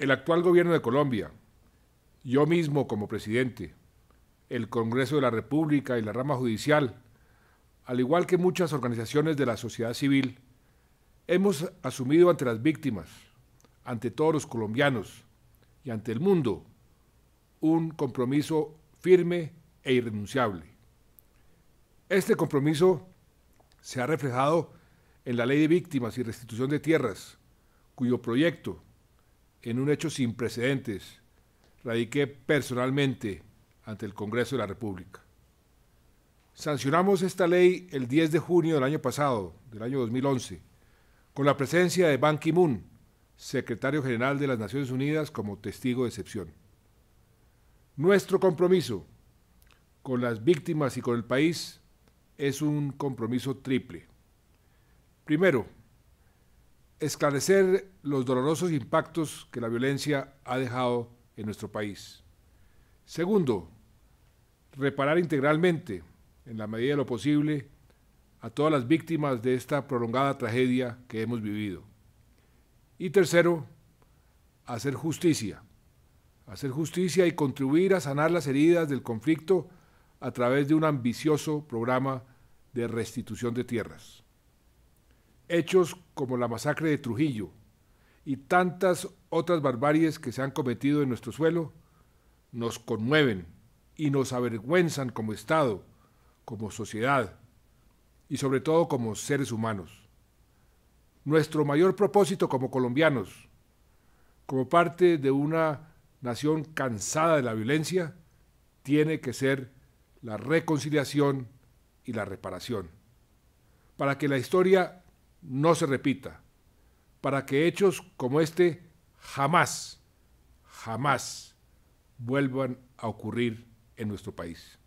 el actual gobierno de Colombia, yo mismo como presidente, el Congreso de la República y la rama judicial, al igual que muchas organizaciones de la sociedad civil, hemos asumido ante las víctimas, ante todos los colombianos y ante el mundo un compromiso firme e irrenunciable. Este compromiso se ha reflejado en la Ley de Víctimas y Restitución de Tierras, cuyo proyecto en un hecho sin precedentes, radiqué personalmente ante el Congreso de la República. Sancionamos esta ley el 10 de junio del año pasado, del año 2011, con la presencia de Ban Ki-moon, secretario general de las Naciones Unidas, como testigo de excepción. Nuestro compromiso con las víctimas y con el país es un compromiso triple. Primero, esclarecer los dolorosos impactos que la violencia ha dejado en nuestro país. Segundo, reparar integralmente, en la medida de lo posible, a todas las víctimas de esta prolongada tragedia que hemos vivido. Y tercero, hacer justicia. Hacer justicia y contribuir a sanar las heridas del conflicto a través de un ambicioso programa de restitución de tierras hechos como la masacre de Trujillo y tantas otras barbaries que se han cometido en nuestro suelo, nos conmueven y nos avergüenzan como Estado, como sociedad y sobre todo como seres humanos. Nuestro mayor propósito como colombianos, como parte de una nación cansada de la violencia, tiene que ser la reconciliación y la reparación, para que la historia no se repita, para que hechos como este jamás, jamás vuelvan a ocurrir en nuestro país.